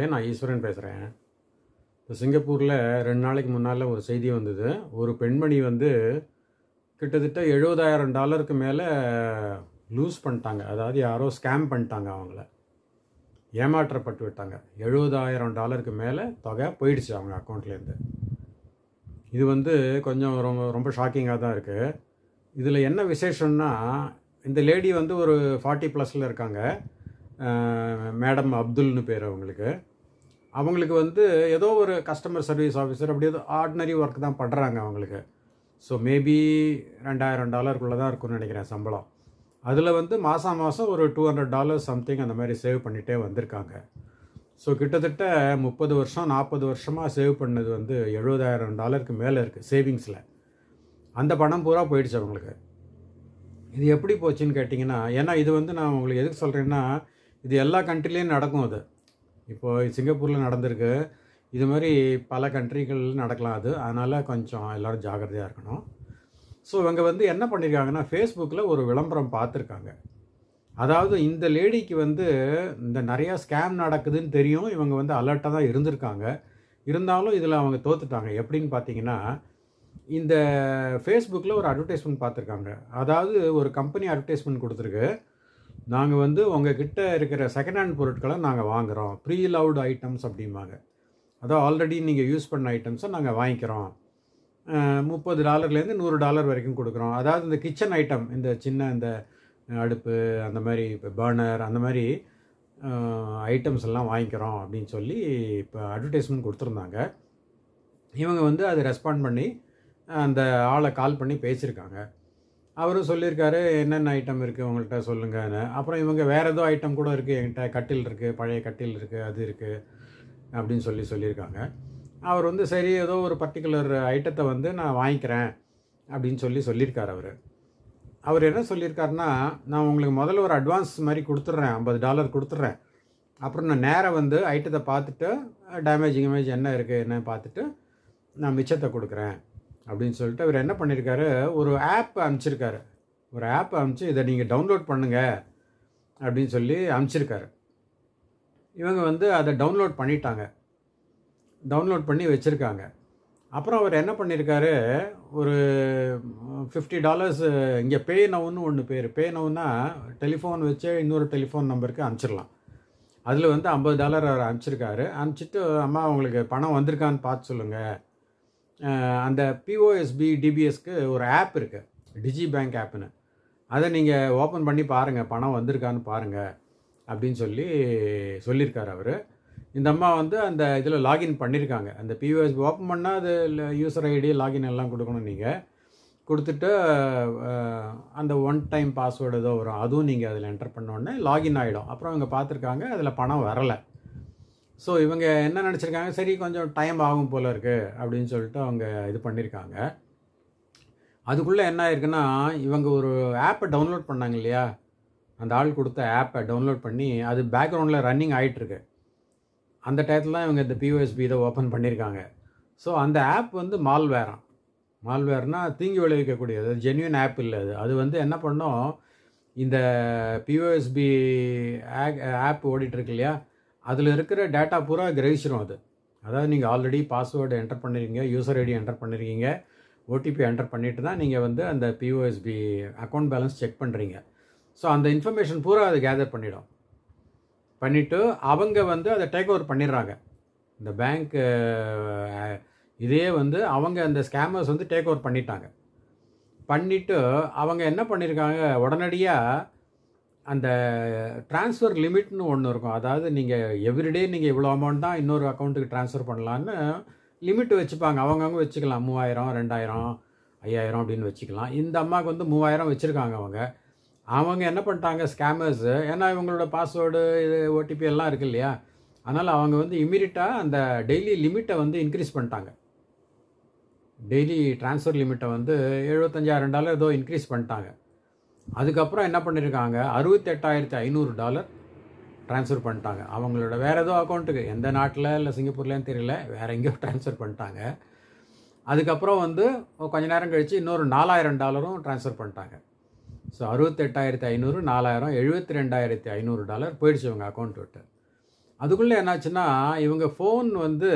நேர்களே நான் ஈஸ்வரன் பேசுகிறேன் இப்போ சிங்கப்பூரில் ரெண்டு நாளைக்கு முன்னால் ஒரு செய்தி வந்தது ஒரு பெண்மணி வந்து கிட்டத்தட்ட எழுபதாயிரம் டாலருக்கு மேலே லூஸ் பண்ணிட்டாங்க அதாவது யாரோ ஸ்கேம் பண்ணிட்டாங்க அவங்கள ஏமாற்றப்பட்டு விட்டாங்க எழுபதாயிரம் டாலருக்கு மேலே தொகை போயிடுச்சு அவங்க அக்கௌண்ட்லேருந்து இது வந்து கொஞ்சம் ரொம்ப ரொம்ப ஷாக்கிங்காக தான் இருக்குது இதில் என்ன விசேஷம்னா இந்த லேடி வந்து ஒரு ஃபார்ட்டி ப்ளஸில் இருக்காங்க மேடம் அப்துல்னு பேர் அவங்களுக்கு அவங்களுக்கு வந்து ஏதோ ஒரு கஸ்டமர் சர்வீஸ் ஆஃபீஸர் அப்படி ஏதோ ஆர்டினரி ஒர்க் தான் பண்ணுறாங்க அவங்களுக்கு ஸோ மேபி ரெண்டாயிரம் டாலருக்குள்ளே தான் இருக்கும்னு நினைக்கிறேன் சம்பளம் அதில் வந்து மாதம் மாதம் ஒரு டூ ஹண்ட்ரட் டாலர் சம்திங் அந்த மாதிரி சேவ் பண்ணிகிட்டே வந்திருக்காங்க ஸோ கிட்டத்தட்ட முப்பது வருஷம் நாற்பது வருஷமாக சேவ் பண்ணது வந்து எழுபதாயிரம் டாலருக்கு மேலே இருக்குது சேவிங்ஸில் அந்த பணம் பூரா போயிடுச்சு அவங்களுக்கு இது எப்படி போச்சுன்னு கேட்டிங்கன்னா ஏன்னா இது வந்து நான் உங்களுக்கு எதுக்கு சொல்கிறேன்னா இது எல்லா கண்ட்ரிலையும் நடக்கும் அது இப்போது சிங்கப்பூரில் நடந்திருக்கு இது மாதிரி பல கண்ட்ரிகள் நடக்கலாம் அது அதனால் கொஞ்சம் எல்லோரும் ஜாகிரதையாக இருக்கணும் ஸோ இவங்க வந்து என்ன பண்ணியிருக்காங்கன்னா ஃபேஸ்புக்கில் ஒரு விளம்பரம் பார்த்துருக்காங்க அதாவது இந்த லேடிக்கு வந்து இந்த நிறையா ஸ்கேம் நடக்குதுன்னு தெரியும் இவங்க வந்து அலர்ட்டாக தான் இருந்திருக்காங்க இருந்தாலும் இதில் அவங்க தோத்துட்டாங்க எப்படின்னு பார்த்தீங்கன்னா இந்த ஃபேஸ்புக்கில் ஒரு அட்வர்டைஸ்மெண்ட் பார்த்துருக்காங்க அதாவது ஒரு கம்பெனி அட்வர்டைஸ்மெண்ட் கொடுத்துருக்கு நாங்கள் வந்து கிட்டே இருக்கிற செகண்ட் ஹேண்ட் பொருட்களை நாங்கள் வாங்குகிறோம் ப்ரீ லவுட் ஐட்டம்ஸ் அப்படிம்பாங்க அதான் ஆல்ரெடி நீங்கள் யூஸ் பண்ண ஐட்டம்ஸை நாங்கள் வாங்கிக்கிறோம் முப்பது டாலர்லேருந்து நூறு டாலர் வரைக்கும் கொடுக்குறோம் அதாவது இந்த கிச்சன் ஐட்டம் இந்த சின்ன இந்த அடுப்பு அந்த மாதிரி இப்போ பர்னர் அந்த மாதிரி ஐட்டம்ஸ் எல்லாம் வாங்கிக்கிறோம் அப்படின்னு சொல்லி இப்போ அட்வர்டைஸ்மெண்ட் கொடுத்துருந்தாங்க இவங்க வந்து அதை ரெஸ்பாண்ட் பண்ணி அந்த ஆளை கால் பண்ணி பேசியிருக்காங்க அவரும் சொல்லியிருக்காரு என்னென்ன ஐட்டம் இருக்குது உங்கள்கிட்ட சொல்லுங்கன்னு அப்புறம் இவங்க வேறு ஏதோ ஐட்டம் கூட இருக்குது என்கிட்ட கட்டில் இருக்குது பழைய கட்டில் இருக்குது அது இருக்குது அப்படின்னு சொல்லி சொல்லியிருக்காங்க அவர் வந்து சரி ஏதோ ஒரு பர்டிகுலர் ஐட்டத்தை வந்து நான் வாங்கிக்கிறேன் அப்படின்னு சொல்லி சொல்லியிருக்கார் அவர் அவர் என்ன சொல்லியிருக்காருனா நான் உங்களுக்கு முதல்ல ஒரு அட்வான்ஸ் மாதிரி கொடுத்துட்றேன் ஐம்பது டாலர் கொடுத்துட்றேன் அப்புறம் நான் நேராக வந்து ஐட்டத்தை பார்த்துட்டு டேமேஜ் இமேஜ் என்ன இருக்குது என்ன பார்த்துட்டு நான் மிச்சத்தை கொடுக்குறேன் அப்படின்னு சொல்லிட்டு அவர் என்ன பண்ணியிருக்காரு ஒரு ஆப் அனுப்பிச்சிருக்காரு ஒரு ஆப் அனுப்பிச்சு இதை நீங்கள் டவுன்லோட் பண்ணுங்கள் அப்படின்னு சொல்லி அனுப்பிச்சிருக்காரு இவங்க வந்து அதை டவுன்லோட் பண்ணிட்டாங்க டவுன்லோட் பண்ணி வச்சுருக்காங்க அப்புறம் அவர் என்ன பண்ணியிருக்காரு ஒரு ஃபிஃப்டி டாலர்ஸ் இங்கே பே நவுன்னு ஒன்று பேர் பே நவுன்னா டெலிஃபோன் வச்சு இன்னொரு டெலிஃபோன் நம்பருக்கு அனுப்பிச்சிடலாம் அதில் வந்து ஐம்பது டாலர் அவர் அனுப்பிச்சிருக்காரு அனுப்பிச்சிட்டு அம்மா அவங்களுக்கு பணம் வந்திருக்கான்னு பார்த்து சொல்லுங்கள் அந்த பிஓஎஸ்பி டிபிஎஸ்க்கு ஒரு ஆப் இருக்குது டிஜி பேங்க் ஆப்னு அதை நீங்கள் ஓப்பன் பண்ணி பாருங்கள் பணம் வந்திருக்கான்னு பாருங்கள் அப்படின்னு சொல்லி சொல்லியிருக்கார் அவர் இந்த அம்மா வந்து அந்த இதில் லாகின் பண்ணியிருக்காங்க அந்த பிஓஎஸ்பி ஓப்பன் பண்ணால் அது யூசர் ஐடி லாகின் எல்லாம் கொடுக்கணும் நீங்கள் கொடுத்துட்டு அந்த ஒன் டைம் பாஸ்வேர்டு ஏதோ வரும் அதுவும் நீங்கள் அதில் என்டர் பண்ணோடனே லாகின் ஆகிடும் அப்புறம் அவங்க பார்த்துருக்காங்க அதில் பணம் வரலை ஸோ இவங்க என்ன நினச்சிருக்காங்க சரி கொஞ்சம் டைம் ஆகும் போல் இருக்குது அப்படின்னு சொல்லிட்டு அவங்க இது பண்ணியிருக்காங்க அதுக்குள்ளே என்ன ஆயிருக்குன்னா இவங்க ஒரு ஆப்பை டவுன்லோட் பண்ணாங்க இல்லையா அந்த ஆள் கொடுத்த ஆப்பை டவுன்லோட் பண்ணி அது பேக்ரவுண்டில் ரன்னிங் ஆகிட்டுருக்கு அந்த டயத்தில் தான் இவங்க இந்த பிஓஎஸ்பி இதை ஓப்பன் பண்ணியிருக்காங்க ஸோ அந்த ஆப் வந்து மால்வேரம் மால்வேர்னால் தீங்கி விளைவிக்கக்கூடியது ஜென்யூன் ஆப் இல்லை அது அது வந்து என்ன பண்ணோம் இந்த பிஓஎஸ்பி ஆப் ஓடிட்டுருக்கு இல்லையா அதில் இருக்கிற டேட்டா பூரா கிரகிச்சிரும் அது அதாவது நீங்கள் ஆல்ரெடி பாஸ்வேர்டு என்டர் பண்ணிருக்கீங்க யூசர் ஐடி என்டர் பண்ணியிருக்கீங்க ஓடிபி என்டர் பண்ணிட்டு தான் நீங்கள் வந்து அந்த பிஓஎஸ்பி அக்கௌண்ட் பேலன்ஸ் செக் பண்ணுறீங்க ஸோ அந்த இன்ஃபர்மேஷன் பூரா அதை கேதர் பண்ணிடும் பண்ணிவிட்டு அவங்க வந்து அதை டேக் ஓவர் பண்ணிடுறாங்க இந்த பேங்க் இதே வந்து அவங்க அந்த ஸ்கேமர்ஸ் வந்து டேக் ஓவர் பண்ணிட்டாங்க பண்ணிவிட்டு அவங்க என்ன பண்ணியிருக்காங்க உடனடியாக அந்த ட்ரான்ஸ்ஃபர் லிமிட்னு ஒன்று இருக்கும் அதாவது நீங்கள் எவ்ரிடே நீங்கள் இவ்வளோ அமௌண்ட் தான் இன்னொரு அக்கௌண்ட்டுக்கு ட்ரான்ஸ்ஃபர் பண்ணலான்னு லிமிட் வச்சுப்பாங்க அவங்கவுங்க வச்சுக்கலாம் மூவாயிரம் ரெண்டாயிரம் ஐயாயிரம் அப்படின்னு வச்சுக்கலாம் இந்த அம்மாவுக்கு வந்து மூவாயிரம் வச்சுருக்காங்க அவங்க அவங்க என்ன பண்ணிட்டாங்க ஸ்கேமர்ஸு ஏன்னா இவங்களோட பாஸ்வேர்டு இது ஓடிபி எல்லாம் இருக்கு இல்லையா அதனால் அவங்க வந்து இமீடியட்டாக அந்த டெய்லி லிமிட்டை வந்து இன்க்ரீஸ் பண்ணிட்டாங்க டெய்லி ட்ரான்ஸ்ஃபர் லிமிட்டை வந்து எழுபத்தஞ்சாயிரம் டாலர் ஏதோ இன்க்ரீஸ் பண்ணிட்டாங்க அதுக்கப்புறம் என்ன பண்ணியிருக்காங்க அறுபத்தெட்டாயிரத்தி ஐநூறு டாலர் ட்ரான்ஸ்ஃபர் பண்ணிட்டாங்க அவங்களோட வேறு ஏதோ அக்கௌண்ட்டுக்கு எந்த நாட்டில் இல்லை சிங்கப்பூர்லேன்னு தெரியல வேறு எங்கேயோ ட்ரான்ஸ்ஃபர் பண்ணிட்டாங்க அதுக்கப்புறம் வந்து கொஞ்ச நேரம் கழித்து இன்னொரு நாலாயிரம் டாலரும் ட்ரான்ஸ்ஃபர் பண்ணிட்டாங்க ஸோ அறுபத்தெட்டாயிரத்தி ஐநூறு நாலாயிரம் எழுபத்தி ரெண்டாயிரத்தி ஐநூறு டாலர் போயிடுச்சு இவங்க அக்கௌண்ட் விட்டு அதுக்குள்ளே என்னாச்சுன்னா இவங்க ஃபோன் வந்து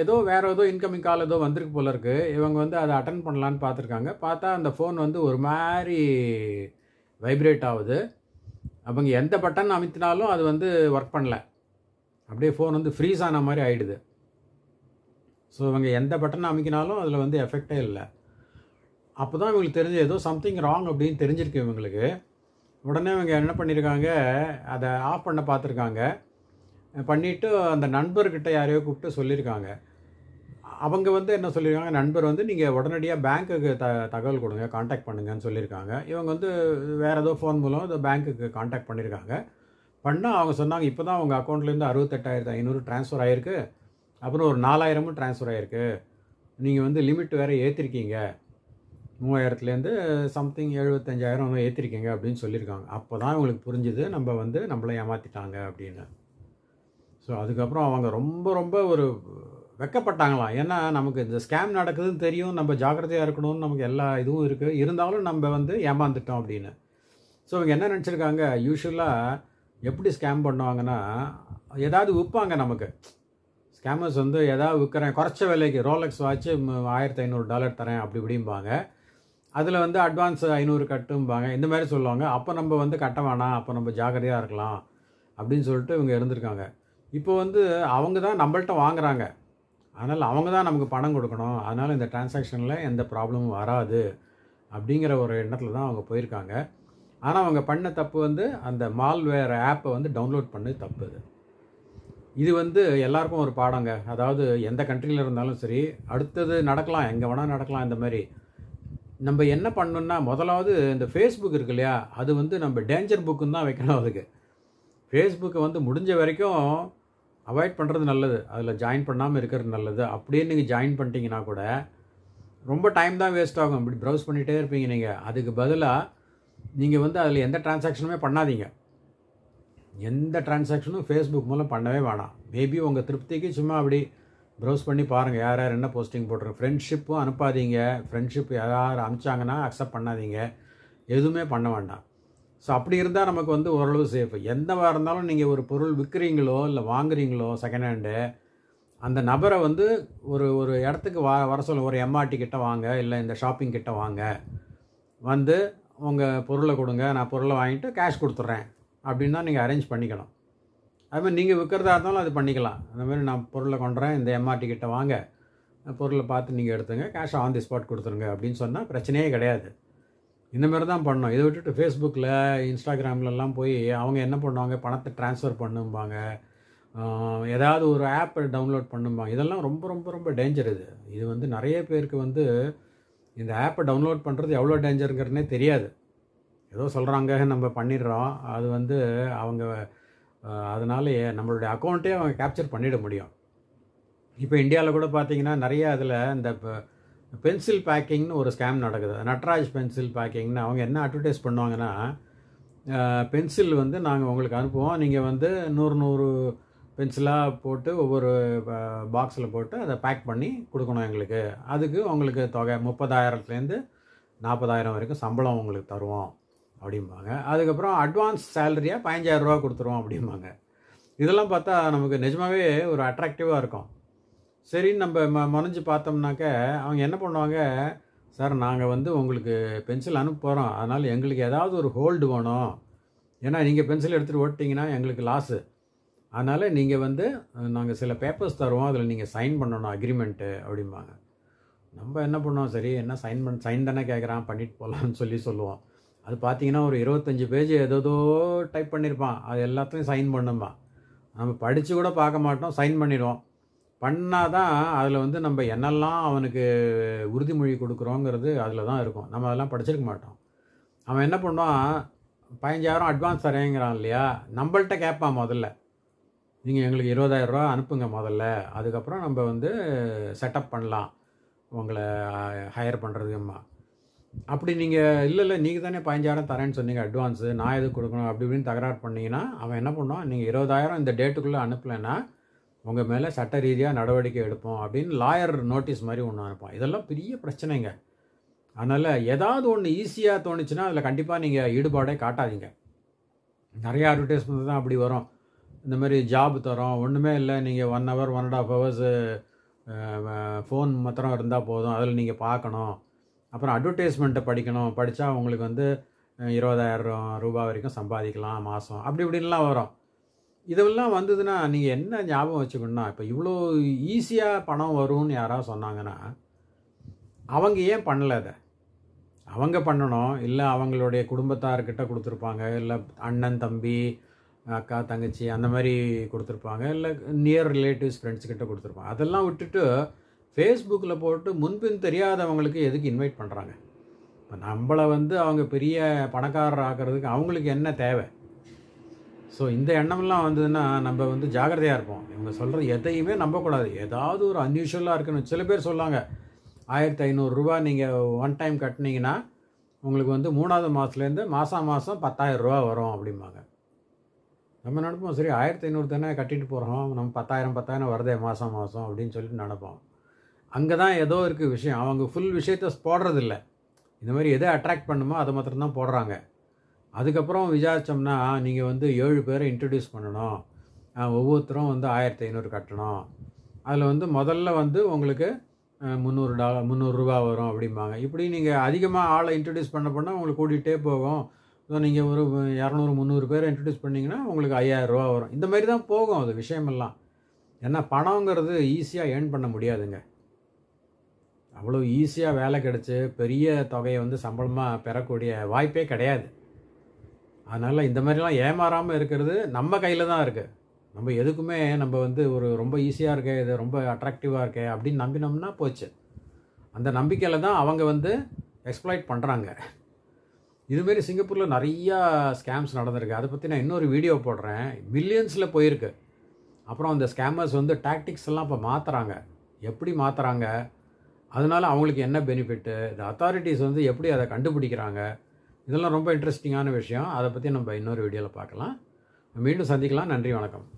ஏதோ வேறு ஏதோ இன்கமிங் கால் ஏதோ வந்திருக்கு போல இருக்குது இவங்க வந்து அதை அட்டன் பண்ணலான்னு பார்த்துருக்காங்க பார்த்தா அந்த ஃபோன் வந்து ஒரு மாதிரி வைப்ரேட் ஆகுது அவங்க எந்த பட்டன் அமைத்தினாலும் அது வந்து ஒர்க் பண்ணல அப்படியே ஃபோன் வந்து ஃப்ரீஸ் ஆன மாதிரி ஆகிடுது ஸோ இவங்க எந்த பட்டன் அமைக்கினாலும் அதில் வந்து எஃபெக்டே இல்லை அப்போ தான் இவங்களுக்கு தெரிஞ்ச ஏதோ சம்திங் ராங் அப்படின்னு தெரிஞ்சிருக்கு இவங்களுக்கு உடனே இவங்க என்ன பண்ணியிருக்காங்க அதை ஆஃப் பண்ண பார்த்துருக்காங்க பண்ணிவிட்டு அந்த நண்பர்கிட்ட யாரையோ கூப்பிட்டு சொல்லியிருக்காங்க அவங்க வந்து என்ன சொல்லியிருக்காங்க நண்பர் வந்து நீங்கள் உடனடியாக பேங்க்குக்கு த தகவல் கொடுங்க காண்டாக்ட் பண்ணுங்கன்னு சொல்லியிருக்காங்க இவங்க வந்து வேறு ஏதோ ஃபோன் மூலம் இந்த பேங்க்குக்கு காண்டாக்ட் பண்ணியிருக்காங்க பண்ணால் அவங்க சொன்னாங்க இப்போ தான் அவங்க அக்கௌண்ட்லேருந்து அறுபத்தெட்டாயிரத்து ஐநூறு ட்ரான்ஸ்ஃபர் ஆகிருக்கு அப்புறம் ஒரு நாலாயிரமும் ட்ரான்ஸ்ஃபர் ஆகிருக்கு நீங்கள் வந்து லிமிட் வேறு ஏற்றிருக்கீங்க மூவாயிரத்துலேருந்து சம்திங் எழுபத்தஞ்சாயிரம் ஏற்றிருக்கீங்க அப்படின்னு சொல்லியிருக்காங்க அப்போ தான் இவங்களுக்கு புரிஞ்சுது நம்ம வந்து நம்மளை ஏமாற்றிட்டாங்க அப்படின்னு ஸோ அதுக்கப்புறம் அவங்க ரொம்ப ரொம்ப ஒரு வெக்கப்பட்டாங்களாம் ஏன்னா நமக்கு இந்த ஸ்கேம் நடக்குதுன்னு தெரியும் நம்ம ஜாக்கிரதையாக இருக்கணும்னு நமக்கு எல்லா இதுவும் இருக்குது இருந்தாலும் நம்ம வந்து ஏமாந்துட்டோம் அப்படின்னு ஸோ இவங்க என்ன நினச்சிருக்காங்க யூஸ்வலாக எப்படி ஸ்கேம் பண்ணுவாங்கன்னா ஏதாவது விற்பாங்க நமக்கு ஸ்கேமர்ஸ் வந்து எதாவது விற்கிறேன் குறைச்ச விலைக்கு ரோலக்ஸ் வாட்ச்சு ஆயிரத்தி ஐநூறு டாலர் தரேன் அப்படி இப்படிம்பாங்க அதில் வந்து அட்வான்ஸ் ஐநூறு கட்டும்பாங்க இந்த மாதிரி சொல்லுவாங்க அப்போ நம்ம வந்து கட்ட வேணாம் அப்போ நம்ம ஜாக்கிரதையாக இருக்கலாம் அப்படின்னு சொல்லிட்டு இவங்க இருந்திருக்காங்க இப்போ வந்து அவங்க தான் நம்மள்ட்ட வாங்குகிறாங்க அதனால் அவங்க தான் நமக்கு பணம் கொடுக்கணும் அதனால் இந்த டிரான்சாக்ஷனில் எந்த ப்ராப்ளமும் வராது அப்படிங்கிற ஒரு எண்ணத்தில் தான் அவங்க போயிருக்காங்க ஆனால் அவங்க பண்ண தப்பு வந்து அந்த மால்வேர் ஆப்பை வந்து டவுன்லோட் பண்ணி தப்பு அது இது வந்து எல்லாருக்கும் ஒரு பாடங்க அதாவது எந்த கண்ட்ரியில் இருந்தாலும் சரி அடுத்தது நடக்கலாம் எங்கே வேணால் நடக்கலாம் இந்த மாதிரி நம்ம என்ன பண்ணணும்னா முதலாவது இந்த ஃபேஸ்புக் இருக்கு இல்லையா அது வந்து நம்ம டேஞ்சர் புக்குன்னு தான் வைக்கணும் அதுக்கு ஃபேஸ்புக்கை வந்து முடிஞ்ச வரைக்கும் அவாய்ட் பண்ணுறது நல்லது அதில் ஜாயின் பண்ணாமல் இருக்கிறது நல்லது அப்படியே நீங்கள் ஜாயின் பண்ணிட்டீங்கன்னா கூட ரொம்ப டைம் தான் வேஸ்ட் ஆகும் இப்படி ப்ரௌஸ் பண்ணிகிட்டே இருப்பீங்க நீங்கள் அதுக்கு பதிலாக நீங்கள் வந்து அதில் எந்த டிரான்சாக்ஷனுமே பண்ணாதீங்க எந்த டிரான்சாக்ஷனும் ஃபேஸ்புக் மூலம் பண்ணவே வேணாம் மேபி உங்கள் திருப்திக்கு சும்மா அப்படி ப்ரௌஸ் பண்ணி பாருங்கள் யார் யார் என்ன போஸ்டிங் போட்டுருக்கு ஃப்ரெண்ட்ஷிப்பும் அனுப்பாதீங்க ஃப்ரெண்ட்ஷிப் யார் அனுப்பிச்சாங்கன்னா அக்செப்ட் பண்ணாதீங்க எதுவுமே பண்ண வேண்டாம் ஸோ அப்படி இருந்தால் நமக்கு வந்து ஓரளவு சேஃப் என்னவாக இருந்தாலும் நீங்கள் ஒரு பொருள் விற்கிறீங்களோ இல்லை வாங்குறீங்களோ செகண்ட் ஹேண்டு அந்த நபரை வந்து ஒரு ஒரு இடத்துக்கு வா வர சொல்ல ஒரு எம்ஆர்டி கிட்ட வாங்க இல்லை இந்த ஷாப்பிங் கிட்ட வாங்க வந்து உங்கள் பொருளை கொடுங்க நான் பொருளை வாங்கிட்டு கேஷ் கொடுத்துட்றேன் அப்படின்னு தான் நீங்கள் அரேஞ்ச் பண்ணிக்கணும் அதுமாதிரி நீங்கள் விற்கிறதா இருந்தாலும் அது பண்ணிக்கலாம் அந்த மாதிரி நான் பொருளை கொண்டுறேன் இந்த எம்ஆர்டி கிட்ட வாங்க பொருளை பார்த்து நீங்கள் எடுத்துங்க கேஷ் ஆன் தி ஸ்பாட் கொடுத்துருங்க அப்படின்னு சொன்னால் பிரச்சனையே கிடையாது இந்த மாதிரி தான் பண்ணோம் இதை விட்டுட்டு ஃபேஸ்புக்கில் இன்ஸ்டாகிராம்லலாம் போய் அவங்க என்ன பண்ணுவாங்க பணத்தை ட்ரான்ஸ்ஃபர் பண்ணும்பாங்க ஏதாவது ஒரு ஆப்பை டவுன்லோட் பண்ணும்பாங்க இதெல்லாம் ரொம்ப ரொம்ப ரொம்ப டேஞ்சர் இது இது வந்து நிறைய பேருக்கு வந்து இந்த ஆப்பை டவுன்லோட் பண்ணுறது எவ்வளோ டேஞ்சருங்கிறனே தெரியாது ஏதோ சொல்கிறாங்க நம்ம பண்ணிடுறோம் அது வந்து அவங்க அதனால நம்மளுடைய அக்கௌண்ட்டே அவங்க கேப்சர் பண்ணிட முடியும் இப்போ இந்தியாவில் கூட பார்த்திங்கன்னா நிறைய அதில் இந்த இப்போ பென்சில் பேக்கிங்னு ஒரு ஸ்கேம் நடக்குது நட்ராஜ் பென்சில் பேக்கிங்னு அவங்க என்ன அட்வர்டைஸ் பண்ணுவாங்கன்னா பென்சில் வந்து நாங்கள் உங்களுக்கு அனுப்புவோம் நீங்கள் வந்து நூறு நூறு பென்சிலாக போட்டு ஒவ்வொரு பாக்ஸில் போட்டு அதை பேக் பண்ணி கொடுக்கணும் எங்களுக்கு அதுக்கு உங்களுக்கு தொகை முப்பதாயிரத்துலேருந்து நாற்பதாயிரம் வரைக்கும் சம்பளம் உங்களுக்கு தருவோம் அப்படிம்பாங்க அதுக்கப்புறம் அட்வான்ஸ் சேலரியாக பதினஞ்சாயிரரூவா கொடுத்துருவோம் அப்படிம்பாங்க இதெல்லாம் பார்த்தா நமக்கு நிஜமாகவே ஒரு அட்ராக்டிவாக இருக்கும் சரின்னு நம்ம ம முனைஞ்சு பார்த்தோம்னாக்க அவங்க என்ன பண்ணுவாங்க சார் நாங்கள் வந்து உங்களுக்கு பென்சில் அனுப்ப போகிறோம் அதனால் எங்களுக்கு ஏதாவது ஒரு ஹோல்டு வேணும் ஏன்னா நீங்கள் பென்சில் எடுத்துகிட்டு ஓட்டிங்கன்னா எங்களுக்கு லாஸு அதனால் நீங்கள் வந்து நாங்கள் சில பேப்பர்ஸ் தருவோம் அதில் நீங்கள் சைன் பண்ணணும் அக்ரிமெண்ட்டு அப்படிம்பாங்க நம்ம என்ன பண்ணோம் சரி என்ன சைன் பண்ண சைன் தானே கேட்குறான் பண்ணிட்டு போகலான்னு சொல்லி சொல்லுவோம் அது பார்த்தீங்கன்னா ஒரு இருபத்தஞ்சி பேஜ் ஏதோ டைப் பண்ணியிருப்பான் அது எல்லாத்தையும் சைன் பண்ணுமா நம்ம படித்து கூட பார்க்க மாட்டோம் சைன் பண்ணிடுவோம் பண்ணால் தான் அதில் வந்து நம்ம என்னெல்லாம் அவனுக்கு உறுதிமொழி கொடுக்குறோங்கிறது அதில் தான் இருக்கும் நம்ம அதெல்லாம் படிச்சிருக்க மாட்டோம் அவன் என்ன பண்ணுவான் பதினஞ்சாயிரம் அட்வான்ஸ் தரேங்கிறான் இல்லையா நம்மள்கிட்ட கேட்பான் முதல்ல நீங்கள் எங்களுக்கு இருபதாயிரரூவா அனுப்புங்க முதல்ல அதுக்கப்புறம் நம்ம வந்து செட்டப் பண்ணலாம் உங்களை ஹையர் பண்ணுறதுக்குமா அப்படி நீங்கள் இல்லை இல்லை நீங்கள் தானே பதினஞ்சாயிரம் தரேன்னு சொன்னீங்க அட்வான்ஸு நான் எது கொடுக்கணும் அப்படி இப்படின்னு தகராறு பண்ணிங்கன்னா அவன் என்ன பண்ணுவான் நீங்கள் இருபதாயிரம் இந்த டேட்டுக்குள்ளே அனுப்பலைன்னா உங்கள் மேலே சட்ட ரீதியாக நடவடிக்கை எடுப்போம் அப்படின்னு லாயர் நோட்டீஸ் மாதிரி ஒன்று அனுப்போம் இதெல்லாம் பெரிய பிரச்சனைங்க அதனால் ஏதாவது ஒன்று ஈஸியாக தோணுச்சுன்னா அதில் கண்டிப்பாக நீங்கள் ஈடுபாடே காட்டாதீங்க நிறைய அட்வர்டைஸ்மெண்ட் தான் அப்படி வரும் இந்த மாதிரி ஜாப் தரோம் ஒன்றுமே இல்லை நீங்கள் one hour one and half hours phone மாத்திரம் இருந்தால் போதும் அதில் நீங்கள் பார்க்கணும் அப்புறம் அட்வர்டைஸ்மெண்ட்டை படிக்கணும் படித்தா உங்களுக்கு வந்து இருபதாயிரம் ரூபா வரைக்கும் சம்பாதிக்கலாம் மாதம் அப்படி இப்படின்லாம் வரும் இதெல்லாம் வந்ததுன்னா நீங்கள் என்ன ஞாபகம் வச்சுக்கணும்னா இப்போ இவ்வளோ ஈஸியாக பணம் வரும்னு யாராவது சொன்னாங்கன்னா அவங்க ஏன் பண்ணலை அதை அவங்க பண்ணணும் இல்லை அவங்களுடைய குடும்பத்தார்கிட்ட கொடுத்துருப்பாங்க இல்லை அண்ணன் தம்பி அக்கா தங்கச்சி அந்த மாதிரி கொடுத்துருப்பாங்க இல்லை நியர் ரிலேட்டிவ்ஸ் ஃப்ரெண்ட்ஸ்கிட்ட கொடுத்துருப்பாங்க அதெல்லாம் விட்டுட்டு ஃபேஸ்புக்கில் போட்டு முன்பின் தெரியாதவங்களுக்கு எதுக்கு இன்வைட் பண்ணுறாங்க இப்போ நம்மளை வந்து அவங்க பெரிய பணக்காரர் ஆக்கிறதுக்கு அவங்களுக்கு என்ன தேவை ஸோ இந்த எண்ணம்லாம் வந்ததுன்னா நம்ம வந்து ஜாகிரதையாக இருப்போம் இவங்க சொல்கிற எதையுமே நம்பக்கூடாது ஏதாவது ஒரு அன்யூஷுவலாக இருக்கணும் சில பேர் சொல்லாங்க ஆயிரத்தி ஐநூறுரூவா நீங்கள் ஒன் டைம் கட்டினீங்கன்னா உங்களுக்கு வந்து மூணாவது மாதத்துலேருந்து மாதம் மாதம் ரூபா வரும் அப்படிம்பாங்க நம்ம நடப்போம் சரி ஆயிரத்தி ஐநூறு தானே கட்டிட்டு போகிறோம் நம்ம பத்தாயிரம் பத்தாயிரம் வருதே மாதம் மாதம் அப்படின்னு சொல்லிட்டு நினப்போம் அங்கே தான் ஏதோ இருக்குது விஷயம் அவங்க ஃபுல் விஷயத்தை போடுறதில்ல இந்த மாதிரி எதை அட்ராக்ட் பண்ணுமோ அதை மாத்திரம்தான் போடுறாங்க அதுக்கப்புறம் விசாரித்தோம்னா நீங்கள் வந்து ஏழு பேரை இன்ட்ரடியூஸ் பண்ணணும் ஒவ்வொருத்தரும் வந்து ஆயிரத்தி ஐநூறு கட்டணும் அதில் வந்து முதல்ல வந்து உங்களுக்கு முந்நூறு டாலர் முந்நூறுரூவா வரும் அப்படிம்பாங்க இப்படி நீங்கள் அதிகமாக ஆளை இன்ட்ரடியூஸ் பண்ண பண்ணால் உங்களுக்கு கூட்டிகிட்டே போகும் ஸோ நீங்கள் ஒரு இரநூறு முந்நூறு பேரை இன்ட்ரடியூஸ் பண்ணிங்கன்னா உங்களுக்கு ஐயாயிரரூவா வரும் இந்த மாதிரி தான் போகும் அது விஷயமெல்லாம் ஏன்னா பணங்கிறது ஈஸியாக ஏர்ன் பண்ண முடியாதுங்க அவ்வளோ ஈஸியாக வேலை கிடச்சி பெரிய தொகையை வந்து சம்பளமாக பெறக்கூடிய வாய்ப்பே கிடையாது அதனால் இந்த மாதிரிலாம் ஏமாறாமல் இருக்கிறது நம்ம கையில் தான் இருக்குது நம்ம எதுக்குமே நம்ம வந்து ஒரு ரொம்ப ஈஸியாக இருக்கே இது ரொம்ப அட்ராக்டிவாக இருக்கே அப்படின்னு நம்பினோம்னா போச்சு அந்த நம்பிக்கையில் தான் அவங்க வந்து எக்ஸ்ப்ளாய்ட் பண்ணுறாங்க இதுமாரி சிங்கப்பூரில் நிறையா ஸ்கேம்ஸ் நடந்திருக்கு அதை பற்றி நான் இன்னொரு வீடியோ போடுறேன் மில்லியன்ஸில் போயிருக்கு அப்புறம் அந்த ஸ்கேமர்ஸ் வந்து டாக்டிக்ஸ் எல்லாம் இப்போ மாற்றுறாங்க எப்படி மாற்றுறாங்க அதனால் அவங்களுக்கு என்ன பெனிஃபிட்டு இந்த அத்தாரிட்டிஸ் வந்து எப்படி அதை கண்டுபிடிக்கிறாங்க இதெல்லாம் ரொம்ப இன்ட்ரெஸ்டிங்கான விஷயம் அதை பற்றி நம்ம இன்னொரு வீடியோவில் பார்க்கலாம் மீண்டும் சந்திக்கலாம் நன்றி வணக்கம்